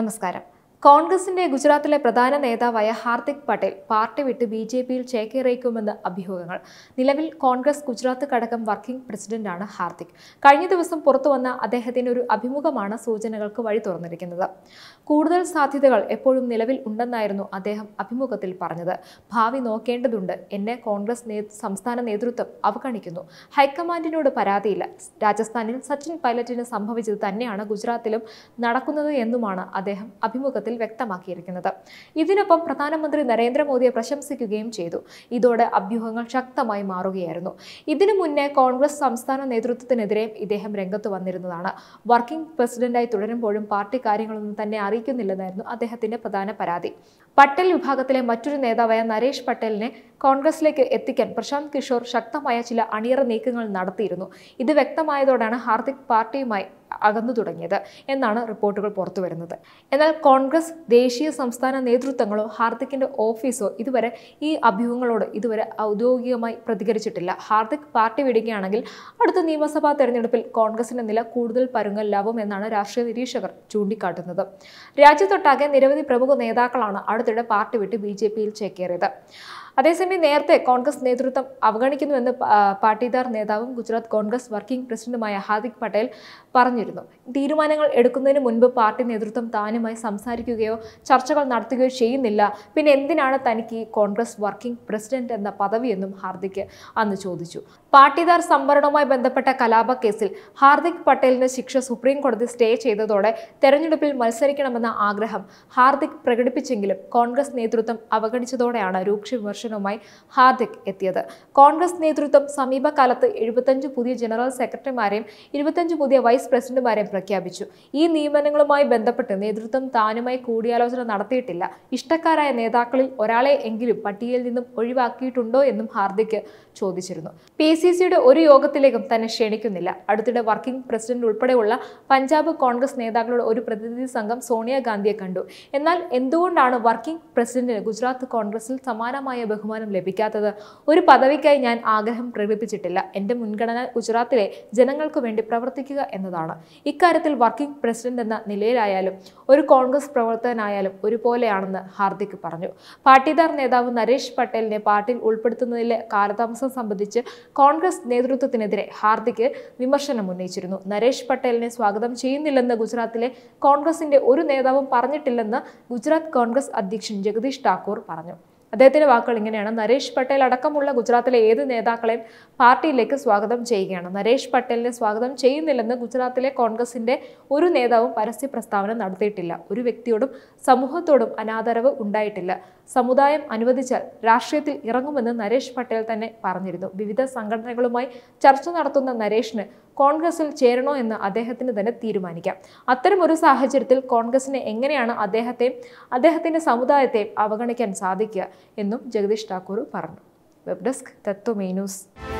നമസ്കാരം കോൺഗ്രസിന്റെ ഗുജറാത്തിലെ പ്രധാന നേതാവായ ഹാർദിക് പട്ടേൽ പാർട്ടി വിട്ട് ബി ജെ പിയിൽ ചേക്കേറിയേക്കുമെന്ന് അഭ്യൂഹങ്ങൾ നിലവിൽ കോൺഗ്രസ് ഗുജറാത്ത് ഘടകം വർക്കിംഗ് പ്രസിഡന്റാണ് ഹാർദിക് കഴിഞ്ഞ ദിവസം പുറത്തുവന്ന അദ്ദേഹത്തിന്റെ ഒരു അഭിമുഖമാണ് സൂചനകൾക്ക് വഴി തുറന്നിരിക്കുന്നത് കൂടുതൽ സാധ്യതകൾ എപ്പോഴും നിലവിൽ ഉണ്ടെന്നായിരുന്നു അദ്ദേഹം അഭിമുഖത്തിൽ പറഞ്ഞത് ഭാവി നോക്കേണ്ടതുണ്ട് എന്നെ കോൺഗ്രസ് സംസ്ഥാന നേതൃത്വം അവഗണിക്കുന്നു ഹൈക്കമാൻഡിനോട് പരാതിയില്ല രാജസ്ഥാനിൽ സച്ചിൻ പൈലറ്റിന് സംഭവിച്ചത് തന്നെയാണ് ഗുജറാത്തിലും നടക്കുന്നത് എന്നുമാണ് അദ്ദേഹം അഭിമുഖത്തിൽ പത്രത്തിൽ വ്യക്തമാക്കിയിരിക്കുന്നത് ഇതിനൊപ്പം പ്രധാനമന്ത്രി നരേന്ദ്രമോദിയെ പ്രശംസിക്കുകയും ചെയ്തു ഇതോടെ അഭ്യൂഹങ്ങൾ ശക്തമായി മാറുകയായിരുന്നു ഇതിനു മുന്നേ കോൺഗ്രസ് സംസ്ഥാന നേതൃത്വത്തിനെതിരെയും ഇദ്ദേഹം രംഗത്ത് വന്നിരുന്നതാണ് വർക്കിംഗ് പ്രസിഡന്റായി തുടരുമ്പോഴും പാർട്ടി കാര്യങ്ങളൊന്നും തന്നെ അറിയിക്കുന്നില്ലെന്നായിരുന്നു അദ്ദേഹത്തിന്റെ പ്രധാന പരാതി പട്ടേൽ വിഭാഗത്തിലെ മറ്റൊരു നേതാവായ നരേഷ് പട്ടേലിനെ കോൺഗ്രസിലേക്ക് എത്തിക്കാൻ പ്രശാന്ത് കിഷോർ ശക്തമായ ചില അണിയറ നീക്കങ്ങൾ നടത്തിയിരുന്നു ഇത് വ്യക്തമായതോടാണ് ഹാർദിക് പാർട്ടിയുമായി അകന്നു തുടങ്ങിയത് എന്നാണ് റിപ്പോർട്ടുകൾ പുറത്തു വരുന്നത് എന്നാൽ കോൺഗ്രസ് ദേശീയ സംസ്ഥാന നേതൃത്വങ്ങളോ ഹാർദിക്കിൻ്റെ ഓഫീസോ ഇതുവരെ ഈ അഭ്യൂഹങ്ങളോട് ഇതുവരെ ഔദ്യോഗികമായി പ്രതികരിച്ചിട്ടില്ല ഹാർദിക് പാർട്ടി വിടുകയാണെങ്കിൽ അടുത്ത നിയമസഭാ തെരഞ്ഞെടുപ്പിൽ കോൺഗ്രസിൻ്റെ നില കൂടുതൽ പരുങ്ങല്ലാവും എന്നാണ് രാഷ്ട്രീയ നിരീക്ഷകർ ചൂണ്ടിക്കാട്ടുന്നത് രാജ്യത്തൊട്ടാകെ നിരവധി പ്രമുഖ നേതാക്കളാണ് അടുത്തിടെ പാർട്ടി വിട്ട് ബി ജെ പിയിൽ ചേക്കേറിയത് അതേസമയം നേരത്തെ കോൺഗ്രസ് നേതൃത്വം അവഗണിക്കുന്നുവെന്ന് പാട്ടിദാർ നേതാവും ഗുജറാത്ത് കോൺഗ്രസ് വർക്കിംഗ് പ്രസിഡന്റുമായ ഹാർദിക് പട്ടേൽ പറഞ്ഞിരുന്നു തീരുമാനങ്ങൾ എടുക്കുന്നതിന് മുൻപ് പാർട്ടി നേതൃത്വം താനുമായി സംസാരിക്കുകയോ ചർച്ചകൾ നടത്തുകയോ ചെയ്യുന്നില്ല പിന്നെ എന്തിനാണ് തനിക്ക് ഈ കോൺഗ്രസ് വർക്കിംഗ് പ്രസിഡന്റ് എന്ന പദവിയെന്നും ഹാർദിക് അന്ന് ചോദിച്ചു പാട്ടിദാർ സംവരണവുമായി ബന്ധപ്പെട്ട കലാപ കേസിൽ ഹാർദിക് പട്ടേലിന് ശിക്ഷ സുപ്രീം കോടതി സ്റ്റേ ചെയ്തതോടെ തെരഞ്ഞെടുപ്പിൽ മത്സരിക്കണമെന്ന ആഗ്രഹം ഹാർദിക് പ്രകടിപ്പിച്ചെങ്കിലും കോൺഗ്രസ് നേതൃത്വം അവഗണിച്ചതോടെയാണ് രൂക്ഷ വിമർശനം കമ്മീഷനുമായി ഹാർദിക് എത്തിയത് കോൺഗ്രസ് നേതൃത്വം സമീപകാലത്ത് എഴുപത്തഞ്ച് പുതിയ ജനറൽ സെക്രട്ടറിമാരെയും ഇരുപത്തഞ്ച് പുതിയ വൈസ് പ്രസിഡന്റുമാരെയും പ്രഖ്യാപിച്ചു ഈ നിയമനങ്ങളുമായി ബന്ധപ്പെട്ട് നേതൃത്വം താനുമായി കൂടിയാലോചന നടത്തിയിട്ടില്ല ഇഷ്ടക്കാരായ നേതാക്കളിൽ ഒരാളെ എങ്കിലും പട്ടികയിൽ നിന്നും ഒഴിവാക്കിയിട്ടുണ്ടോ എന്നും ഹാർദിക് ചോദിച്ചിരുന്നു പി സി സിയുടെ ഒരു യോഗത്തിലേക്കും തന്നെ ക്ഷണിക്കുന്നില്ല അടുത്തിടെ വർക്കിംഗ് പ്രസിഡന്റ് ഉൾപ്പെടെയുള്ള പഞ്ചാബ് കോൺഗ്രസ് നേതാക്കളുടെ ഒരു പ്രതിനിധി സംഘം സോണിയാഗാന്ധിയെ കണ്ടു എന്നാൽ എന്തുകൊണ്ടാണ് വർക്കിംഗ് പ്രസിഡന്റിന് ഗുജറാത്ത് കോൺഗ്രസിൽ സമാനമായ ബഹുമാനം ലഭിക്കാത്തത് ഒരു പദവിക്കായി ഞാൻ ആഗ്രഹം പ്രകടിപ്പിച്ചിട്ടില്ല എൻ്റെ മുൻഗണന ഗുജറാത്തിലെ ജനങ്ങൾക്ക് വേണ്ടി പ്രവർത്തിക്കുക എന്നതാണ് ഇക്കാര്യത്തിൽ വർക്കിംഗ് പ്രസിഡന്റ് എന്ന നിലയിലായാലും ഒരു കോൺഗ്രസ് പ്രവർത്തകനായാലും ഒരുപോലെയാണെന്ന് ഹാർദിക് പറഞ്ഞു പാട്ടിദാർ നേതാവ് നരേഷ് പട്ടേലിനെ പാർട്ടിയിൽ ഉൾപ്പെടുത്തുന്നതിലെ കാലതാമസം സംബന്ധിച്ച് കോൺഗ്രസ് നേതൃത്വത്തിനെതിരെ ഹാർദിക് വിമർശനം ഉന്നയിച്ചിരുന്നു നരേഷ് പട്ടേലിനെ സ്വാഗതം ചെയ്യുന്നില്ലെന്ന് ഗുജറാത്തിലെ കോൺഗ്രസിന്റെ ഒരു നേതാവും പറഞ്ഞിട്ടില്ലെന്ന് ഗുജറാത്ത് കോൺഗ്രസ് അധ്യക്ഷൻ ജഗദീഷ് ഠാക്കൂർ പറഞ്ഞു അദ്ദേഹത്തിന്റെ വാക്കുകൾ ഇങ്ങനെയാണ് നരേഷ് പട്ടേൽ അടക്കമുള്ള ഗുജറാത്തിലെ ഏത് നേതാക്കളെയും പാർട്ടിയിലേക്ക് സ്വാഗതം ചെയ്യുകയാണ് നരേഷ് പട്ടേലിനെ സ്വാഗതം ചെയ്യുന്നില്ലെന്ന് ഗുജറാത്തിലെ കോൺഗ്രസിന്റെ ഒരു നേതാവും പരസ്യ പ്രസ്താവന നടത്തിയിട്ടില്ല ഒരു വ്യക്തിയോടും സമൂഹത്തോടും അനാദരവ് ഉണ്ടായിട്ടില്ല സമുദായം അനുവദിച്ചാൽ രാഷ്ട്രീയത്തിൽ ഇറങ്ങുമെന്ന് നരേഷ് പട്ടേൽ തന്നെ പറഞ്ഞിരുന്നു വിവിധ സംഘടനകളുമായി ചർച്ച നടത്തുന്ന നരേഷിന് കോൺഗ്രസിൽ ചേരണോ എന്ന് അദ്ദേഹത്തിന് തന്നെ തീരുമാനിക്കാം അത്തരം ഒരു സാഹചര്യത്തിൽ കോൺഗ്രസിനെ എങ്ങനെയാണ് അദ്ദേഹത്തെയും അദ്ദേഹത്തിൻ്റെ സമുദായത്തെയും അവഗണിക്കാൻ സാധിക്കുക എന്നും ജഗദീഷ് ഠാക്കൂർ പറഞ്ഞു വെബ് ഡെസ്ക് തത്വമേ ന്യൂസ്